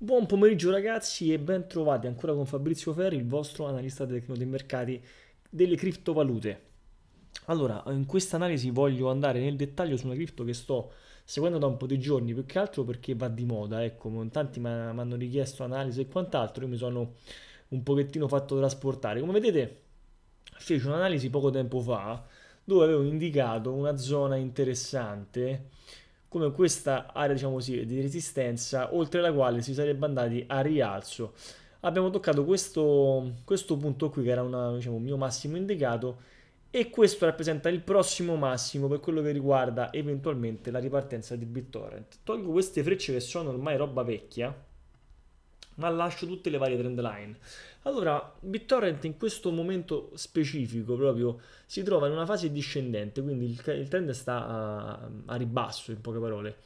Buon pomeriggio ragazzi e ben trovati ancora con Fabrizio Ferri, il vostro analista tecnico dei mercati delle criptovalute. Allora, in questa analisi voglio andare nel dettaglio su una cripto che sto seguendo da un po' di giorni, più che altro perché va di moda, ecco, tanti mi hanno richiesto analisi e quant'altro, io mi sono un pochettino fatto trasportare. Come vedete, feci un'analisi poco tempo fa dove avevo indicato una zona interessante come questa area diciamo così, di resistenza oltre la quale si sarebbe andati a rialzo. Abbiamo toccato questo, questo punto qui che era una, diciamo, il mio massimo indicato e questo rappresenta il prossimo massimo per quello che riguarda eventualmente la ripartenza di BitTorrent. Tolgo queste frecce che sono ormai roba vecchia ma lascio tutte le varie trend line. Allora, BitTorrent in questo momento specifico proprio si trova in una fase discendente, quindi il, il trend sta a, a, ribasso in poche parole,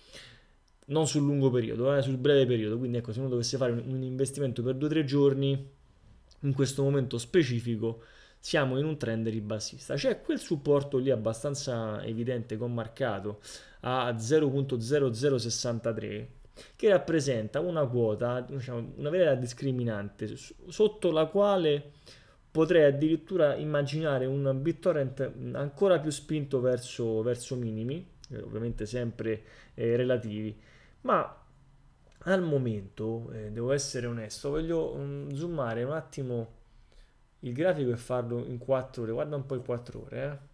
non sul lungo periodo, eh, sul breve periodo, quindi ecco, se uno dovesse fare un, un investimento per 2-3 giorni, in questo momento specifico siamo in un trend ribassista. C'è quel supporto lì abbastanza evidente che ho marcato a 0.0063 che rappresenta una quota, diciamo, una vera discriminante sotto la quale potrei addirittura immaginare un BitTorrent ancora più spinto verso, verso minimi, eh, ovviamente sempre eh, relativi, ma al momento, eh, devo essere onesto, voglio um, zoomare un attimo il grafico e farlo in 4 ore, guarda un po' in 4 ore, eh.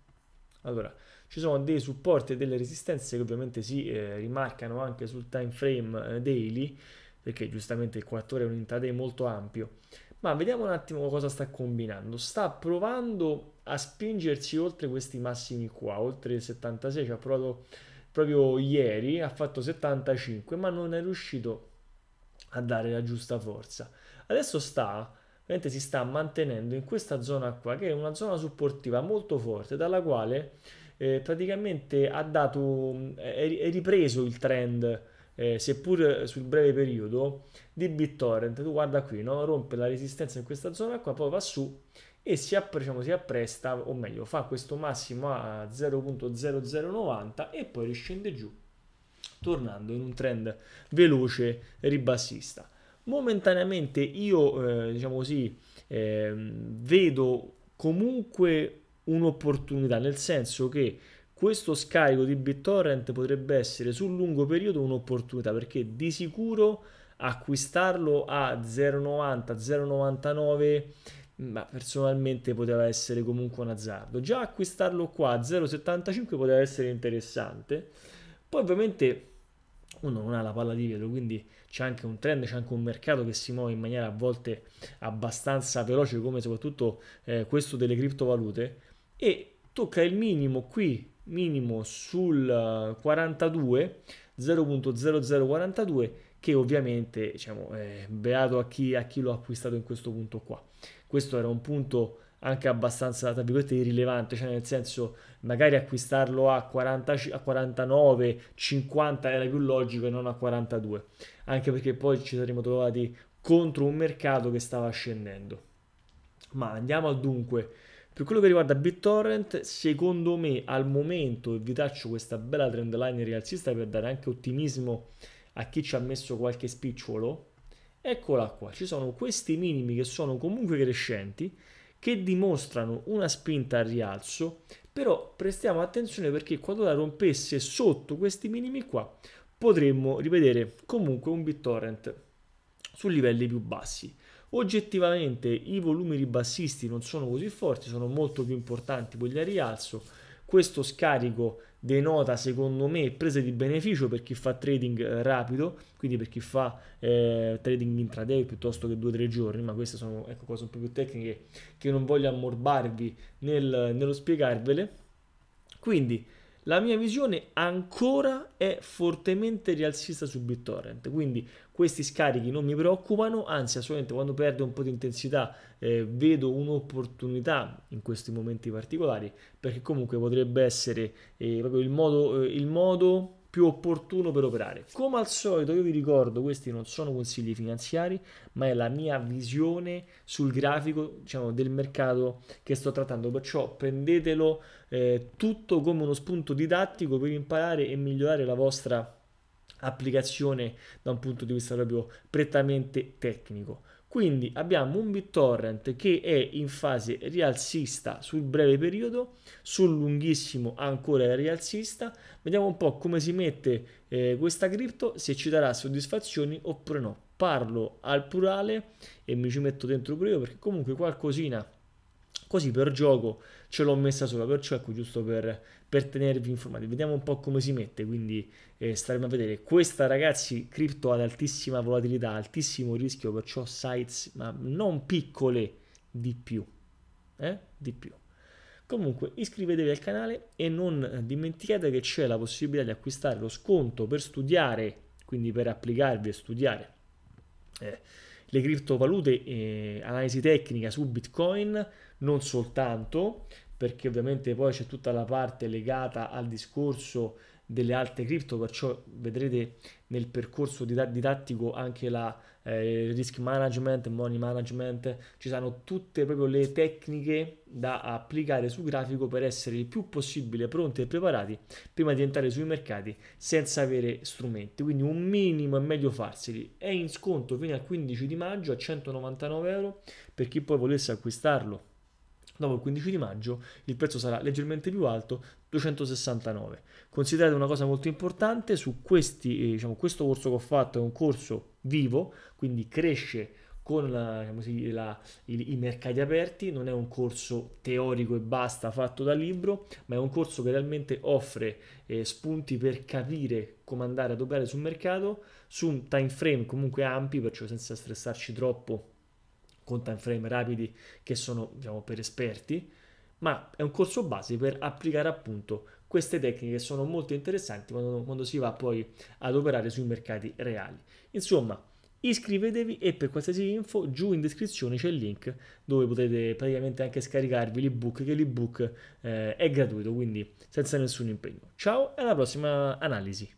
Allora, ci sono dei supporti e delle resistenze che ovviamente si eh, rimarcano anche sul time frame eh, daily, perché giustamente il 4 ore è un intraday molto ampio. Ma vediamo un attimo cosa sta combinando. Sta provando a spingersi oltre questi massimi qua, oltre il 76, ci ha provato proprio ieri, ha fatto 75, ma non è riuscito a dare la giusta forza. Adesso sta veramente si sta mantenendo in questa zona qua, che è una zona supportiva molto forte, dalla quale eh, praticamente ha dato, mm, è, è ripreso il trend, eh, seppur sul breve periodo, di BitTorrent. Tu guarda qui, no? rompe la resistenza in questa zona qua, poi va su e si, app diciamo, si appresta, o meglio, fa questo massimo a 0.0090 e poi riscende giù tornando in un trend veloce ribassista momentaneamente io, eh, diciamo così, eh, vedo comunque un'opportunità, nel senso che questo scarico di BitTorrent potrebbe essere sul lungo periodo un'opportunità, perché di sicuro acquistarlo a 0,90, 0,99 mm, ma personalmente poteva essere comunque un azzardo. Già acquistarlo qua a 0,75 poteva essere interessante. Poi ovviamente uno non ha la palla di vetro, quindi c'è anche un trend, c'è anche un mercato che si muove in maniera a volte abbastanza veloce, come soprattutto eh, questo delle criptovalute, e tocca il minimo qui, minimo sul 42, eh, 0.0042, che ovviamente, diciamo, è eh, beato a chi, a chi l'ha acquistato in questo punto qua. Questo era un punto anche abbastanza, tra virgolette, irrilevante, cioè nel senso magari acquistarlo a, 40, a 49, 50 era più logico e non a 42, anche perché poi ci saremmo trovati contro un mercato che stava scendendo. Ma andiamo al dunque. Per quello che riguarda BitTorrent, secondo me al momento vi taccio questa bella trend line rialzista per dare anche ottimismo a chi ci ha messo qualche spicciolo. Eccola qua, ci sono questi minimi che sono comunque crescenti che dimostrano una spinta al rialzo, però prestiamo attenzione perché quando la rompesse sotto questi minimi qua potremmo rivedere comunque un BitTorrent su livelli più bassi. Oggettivamente i volumi ribassisti non sono così forti, sono molto più importanti quelli a rialzo, questo scarico denota secondo me prese di beneficio per chi fa trading eh, rapido, quindi per chi fa eh, trading intraday piuttosto che 2-3 giorni, ma queste sono ecco, cose un po' più tecniche che non voglio ammorbarvi nel, nello spiegarvele. Quindi la mia visione ancora è fortemente rialzista su BitTorrent, quindi questi scarichi non mi preoccupano, anzi assolutamente quando perdo un po' di intensità eh, vedo un'opportunità in questi momenti particolari, perché comunque potrebbe essere eh, proprio il modo, eh, il modo più opportuno per operare. Come al solito io vi ricordo, questi non sono consigli finanziari, ma è la mia visione sul grafico diciamo, del mercato che sto trattando, perciò prendetelo eh, tutto come uno spunto didattico per imparare e migliorare la vostra applicazione da un punto di vista proprio prettamente tecnico. Quindi abbiamo un BitTorrent che è in fase rialzista sul breve periodo, sul lunghissimo ancora rialzista. Vediamo un po' come si mette eh, questa cripto, se ci darà soddisfazioni oppure no. Parlo al plurale e mi ci metto dentro pure io perché comunque qualcosina così per gioco ce l'ho messa sola, perciò ecco giusto per, per tenervi informati. Vediamo un po' come si mette, quindi eh, staremo a vedere. Questa ragazzi, cripto ad altissima volatilità, altissimo rischio, perciò sites ma non piccole di più, eh? di più. Comunque iscrivetevi al canale e non dimenticate che c'è la possibilità di acquistare lo sconto per studiare, quindi per applicarvi e studiare eh, le criptovalute, eh, analisi tecnica su Bitcoin non soltanto, perché ovviamente poi c'è tutta la parte legata al discorso delle alte cripto, perciò vedrete nel percorso didattico anche la eh, risk management, money management, ci sono tutte proprio le tecniche da applicare sul grafico per essere il più possibile pronti e preparati prima di entrare sui mercati senza avere strumenti, quindi un minimo è meglio farseli. È in sconto fino al 15 di maggio a 199 euro per chi poi volesse acquistarlo dopo il 15 di maggio il prezzo sarà leggermente più alto, 269. Considerate una cosa molto importante, su questi, eh, diciamo, questo corso che ho fatto è un corso vivo, quindi cresce con la, diciamo così, la, i, i, mercati aperti, non è un corso teorico e basta fatto da libro, ma è un corso che realmente offre eh, spunti per capire come andare ad operare sul mercato su un time frame comunque ampio, perciò senza stressarci troppo con time frame rapidi che sono diciamo, per esperti, ma è un corso base per applicare appunto queste tecniche che sono molto interessanti quando, quando si va poi ad operare sui mercati reali. Insomma, iscrivetevi e per qualsiasi info giù in descrizione c'è il link dove potete praticamente anche scaricarvi l'ebook che l'ebook eh, è gratuito quindi senza nessun impegno ciao e alla prossima analisi